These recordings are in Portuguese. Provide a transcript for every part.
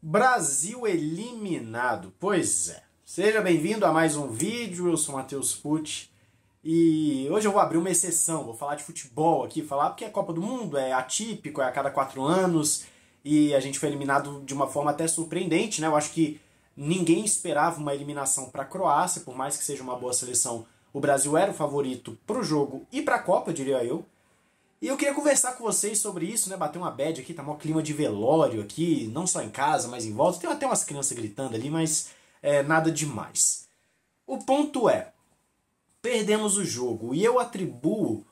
Brasil eliminado. Pois é. Seja bem-vindo a mais um vídeo. Eu sou Matheus Pucci e hoje eu vou abrir uma exceção. Vou falar de futebol aqui, falar porque é Copa do Mundo, é atípico, é a cada quatro anos e a gente foi eliminado de uma forma até surpreendente, né? Eu acho que ninguém esperava uma eliminação para a Croácia, por mais que seja uma boa seleção. O Brasil era o favorito para o jogo e para a Copa, diria eu. E eu queria conversar com vocês sobre isso, né? Bater uma bad aqui, tá mó clima de velório aqui, não só em casa, mas em volta. Tem até umas crianças gritando ali, mas é, nada demais. O ponto é, perdemos o jogo e eu atribuo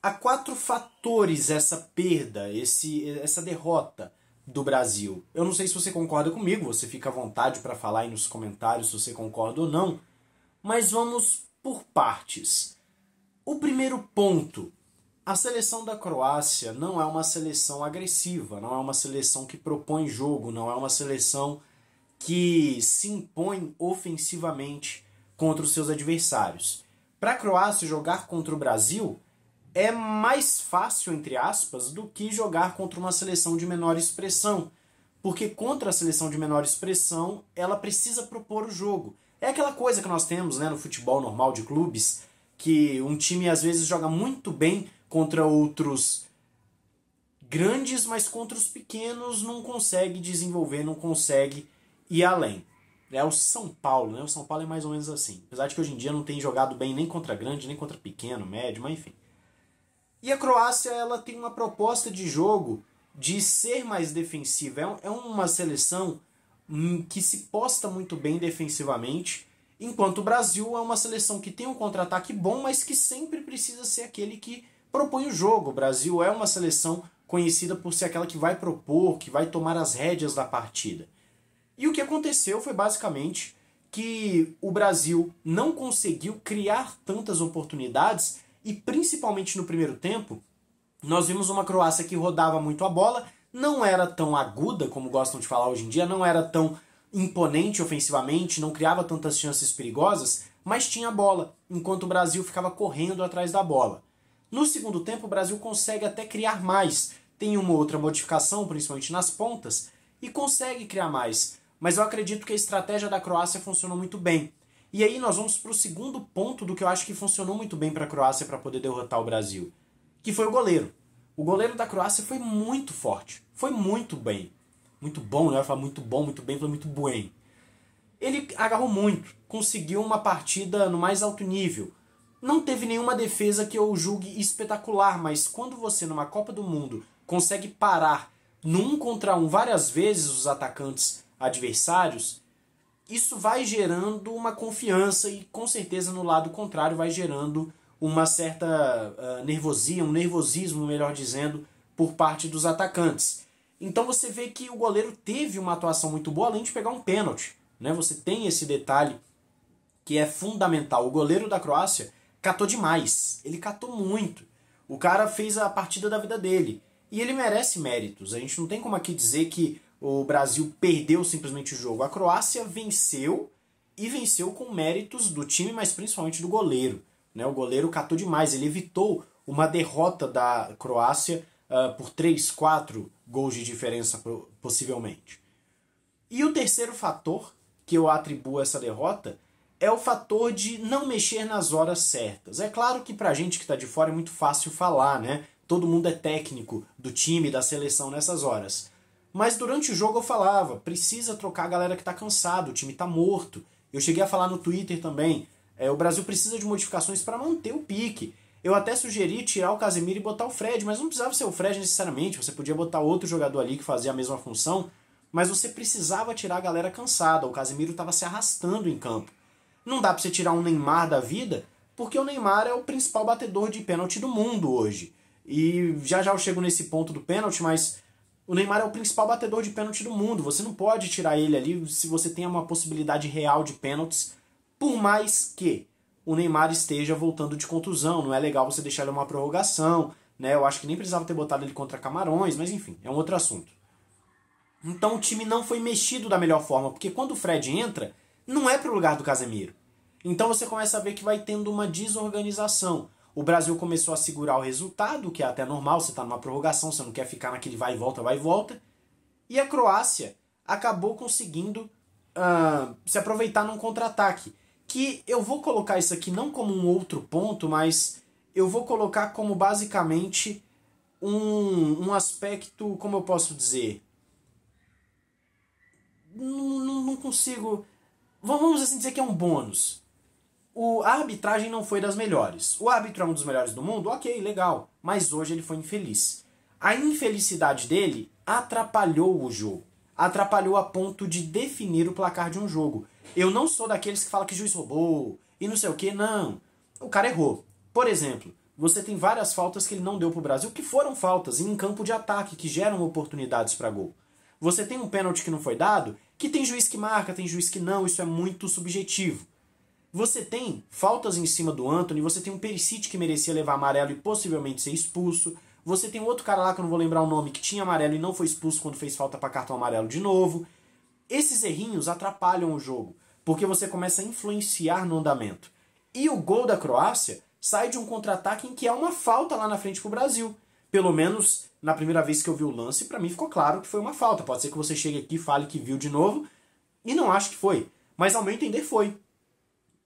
a quatro fatores essa perda, esse, essa derrota do Brasil. Eu não sei se você concorda comigo, você fica à vontade para falar aí nos comentários se você concorda ou não, mas vamos por partes. O primeiro ponto a seleção da Croácia não é uma seleção agressiva, não é uma seleção que propõe jogo, não é uma seleção que se impõe ofensivamente contra os seus adversários. Para a Croácia jogar contra o Brasil é mais fácil, entre aspas, do que jogar contra uma seleção de menor expressão, porque contra a seleção de menor expressão ela precisa propor o jogo. É aquela coisa que nós temos né, no futebol normal de clubes, que um time às vezes joga muito bem contra outros grandes, mas contra os pequenos não consegue desenvolver, não consegue ir além. É o São Paulo, né? O São Paulo é mais ou menos assim. Apesar de que hoje em dia não tem jogado bem nem contra grande, nem contra pequeno, médio, mas enfim. E a Croácia, ela tem uma proposta de jogo de ser mais defensiva. É, é uma seleção hum, que se posta muito bem defensivamente, enquanto o Brasil é uma seleção que tem um contra-ataque bom, mas que sempre precisa ser aquele que propõe o jogo. O Brasil é uma seleção conhecida por ser aquela que vai propor, que vai tomar as rédeas da partida. E o que aconteceu foi basicamente que o Brasil não conseguiu criar tantas oportunidades e principalmente no primeiro tempo, nós vimos uma Croácia que rodava muito a bola, não era tão aguda como gostam de falar hoje em dia, não era tão imponente ofensivamente, não criava tantas chances perigosas, mas tinha bola, enquanto o Brasil ficava correndo atrás da bola. No segundo tempo, o Brasil consegue até criar mais. Tem uma outra modificação, principalmente nas pontas, e consegue criar mais. Mas eu acredito que a estratégia da Croácia funcionou muito bem. E aí nós vamos para o segundo ponto do que eu acho que funcionou muito bem para a Croácia para poder derrotar o Brasil, que foi o goleiro. O goleiro da Croácia foi muito forte, foi muito bem. Muito bom, né é falar muito bom, muito bem, foi muito bem. Ele agarrou muito, conseguiu uma partida no mais alto nível não teve nenhuma defesa que eu julgue espetacular, mas quando você numa Copa do Mundo consegue parar num contra um várias vezes os atacantes adversários, isso vai gerando uma confiança e com certeza no lado contrário vai gerando uma certa uh, nervosia, um nervosismo, melhor dizendo, por parte dos atacantes. Então você vê que o goleiro teve uma atuação muito boa, além de pegar um pênalti. Né? Você tem esse detalhe que é fundamental. O goleiro da Croácia catou demais. Ele catou muito. O cara fez a partida da vida dele. E ele merece méritos. A gente não tem como aqui dizer que o Brasil perdeu simplesmente o jogo. A Croácia venceu e venceu com méritos do time, mas principalmente do goleiro. Né? O goleiro catou demais, ele evitou uma derrota da Croácia uh, por 3, 4 gols de diferença, possivelmente. E o terceiro fator que eu atribuo essa derrota é o fator de não mexer nas horas certas. É claro que pra gente que tá de fora é muito fácil falar, né? Todo mundo é técnico do time, da seleção nessas horas. Mas durante o jogo eu falava, precisa trocar a galera que tá cansado, o time tá morto. Eu cheguei a falar no Twitter também, é, o Brasil precisa de modificações para manter o pique. Eu até sugeri tirar o Casemiro e botar o Fred, mas não precisava ser o Fred necessariamente, você podia botar outro jogador ali que fazia a mesma função, mas você precisava tirar a galera cansada, o Casemiro estava se arrastando em campo. Não dá para você tirar um Neymar da vida, porque o Neymar é o principal batedor de pênalti do mundo hoje. E já já eu chego nesse ponto do pênalti, mas o Neymar é o principal batedor de pênalti do mundo. Você não pode tirar ele ali se você tem uma possibilidade real de pênaltis, por mais que o Neymar esteja voltando de contusão. Não é legal você deixar ele uma prorrogação, né? Eu acho que nem precisava ter botado ele contra Camarões, mas enfim, é um outro assunto. Então o time não foi mexido da melhor forma, porque quando o Fred entra, não é pro lugar do Casemiro. Então você começa a ver que vai tendo uma desorganização. O Brasil começou a segurar o resultado, que é até normal, você está numa prorrogação, você não quer ficar naquele vai e volta, vai e volta. E a Croácia acabou conseguindo uh, se aproveitar num contra-ataque. Que eu vou colocar isso aqui não como um outro ponto, mas eu vou colocar como basicamente um, um aspecto, como eu posso dizer? Não, não, não consigo. Vamos assim dizer que é um bônus o, a arbitragem não foi das melhores. O árbitro é um dos melhores do mundo? Ok, legal. Mas hoje ele foi infeliz. A infelicidade dele atrapalhou o jogo. Atrapalhou a ponto de definir o placar de um jogo. Eu não sou daqueles que falam que juiz roubou e não sei o que, não. O cara errou. Por exemplo, você tem várias faltas que ele não deu pro Brasil, que foram faltas em campo de ataque, que geram oportunidades para gol. Você tem um pênalti que não foi dado, que tem juiz que marca, tem juiz que não, isso é muito subjetivo. Você tem faltas em cima do Anthony, você tem um Perisic que merecia levar amarelo e possivelmente ser expulso. Você tem outro cara lá que eu não vou lembrar o nome que tinha amarelo e não foi expulso quando fez falta para cartão amarelo de novo. Esses errinhos atrapalham o jogo, porque você começa a influenciar no andamento. E o gol da Croácia sai de um contra-ataque em que há é uma falta lá na frente pro Brasil. Pelo menos na primeira vez que eu vi o lance, para mim ficou claro que foi uma falta. Pode ser que você chegue aqui, fale que viu de novo e não acho que foi, mas ao meu entender foi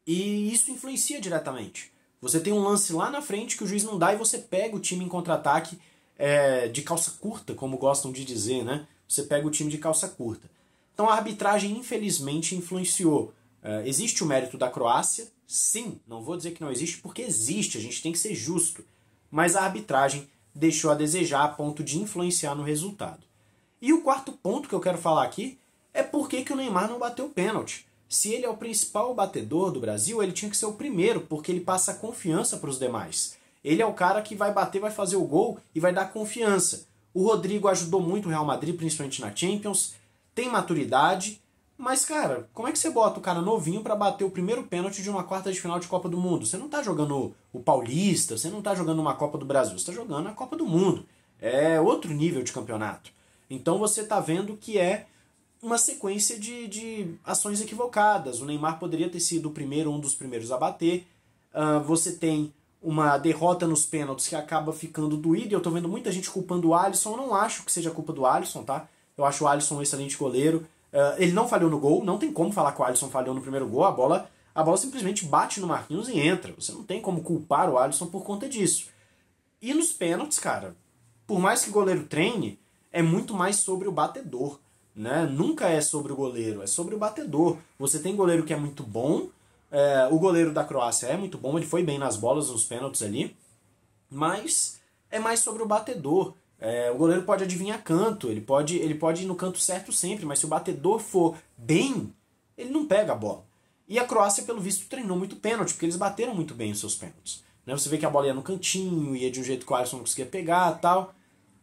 e isso influencia diretamente. Você tem um lance lá na frente que o juiz não dá e você pega o time em contra-ataque é, de calça curta, como gostam de dizer, né? Você pega o time de calça curta. Então a arbitragem, infelizmente, influenciou. É, existe o mérito da Croácia? Sim, não vou dizer que não existe, porque existe, a gente tem que ser justo. Mas a arbitragem deixou a desejar a ponto de influenciar no resultado. E o quarto ponto que eu quero falar aqui é por que, que o Neymar não bateu pênalti. Se ele é o principal batedor do Brasil, ele tinha que ser o primeiro, porque ele passa confiança para os demais. Ele é o cara que vai bater, vai fazer o gol e vai dar confiança. O Rodrigo ajudou muito o Real Madrid, principalmente na Champions. Tem maturidade, mas cara, como é que você bota o cara novinho para bater o primeiro pênalti de uma quarta de final de Copa do Mundo? Você não tá jogando o Paulista, você não tá jogando uma Copa do Brasil, você tá jogando a Copa do Mundo. É outro nível de campeonato. Então você tá vendo que é uma sequência de, de ações equivocadas. O Neymar poderia ter sido o primeiro, um dos primeiros a bater. Uh, você tem uma derrota nos pênaltis que acaba ficando doído. Eu tô vendo muita gente culpando o Alisson. Eu não acho que seja culpa do Alisson, tá? Eu acho o Alisson um excelente goleiro. Uh, ele não falhou no gol, não tem como falar que o Alisson falhou no primeiro gol. A bola, a bola simplesmente bate no Marquinhos e entra. Você não tem como culpar o Alisson por conta disso. E nos pênaltis, cara, por mais que o goleiro treine, é muito mais sobre o batedor. Né? Nunca é sobre o goleiro, é sobre o batedor. Você tem goleiro que é muito bom, é, o goleiro da Croácia é muito bom, ele foi bem nas bolas, nos pênaltis ali, mas é mais sobre o batedor. É, o goleiro pode adivinhar canto, ele pode, ele pode ir no canto certo sempre, mas se o batedor for bem, ele não pega a bola. E a Croácia, pelo visto, treinou muito pênalti, porque eles bateram muito bem os seus pênaltis. Né? Você vê que a bola ia no cantinho, ia de um jeito que o Alisson não conseguia pegar tal.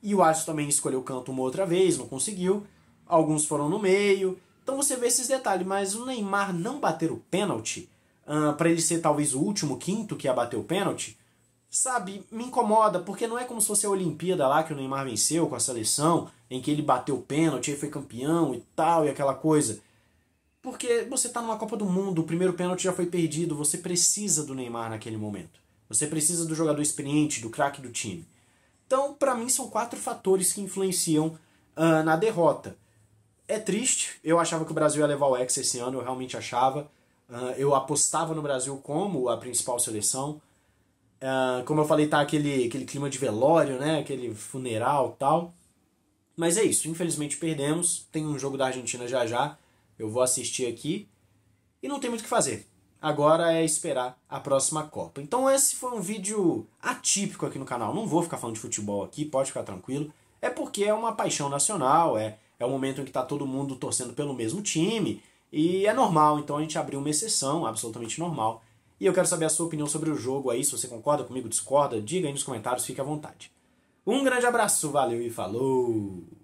E o Alisson também escolheu o canto uma outra vez, não conseguiu alguns foram no meio. Então você vê esses detalhes, mas o Neymar não bater o pênalti, uh, ah, para ele ser talvez o último quinto que ia bater o pênalti, sabe, me incomoda, porque não é como se fosse a Olimpíada lá que o Neymar venceu com a seleção, em que ele bateu o pênalti, e foi campeão e tal, e aquela coisa. Porque você tá numa Copa do Mundo, o primeiro pênalti já foi perdido, você precisa do Neymar naquele momento. Você precisa do jogador experiente, do craque do time. Então, para mim, são quatro fatores que influenciam uh, na derrota. É triste, eu achava que o Brasil ia levar o Hexa esse ano, eu realmente achava. Uh, eu apostava no Brasil como a principal seleção. Uh, como eu falei, tá aquele, aquele clima de velório, né? Aquele funeral tal. Mas é isso, infelizmente perdemos. Tem um jogo da Argentina já já. Eu vou assistir aqui. E não tem muito o que fazer. Agora é esperar a próxima Copa. Então esse foi um vídeo atípico aqui no canal. Não vou ficar falando de futebol aqui, pode ficar tranquilo. É porque é uma paixão nacional, é é o momento em que está todo mundo torcendo pelo mesmo time, e é normal, então a gente abriu uma exceção, absolutamente normal. E eu quero saber a sua opinião sobre o jogo aí, se você concorda comigo, discorda, diga aí nos comentários, fique à vontade. Um grande abraço, valeu e falou!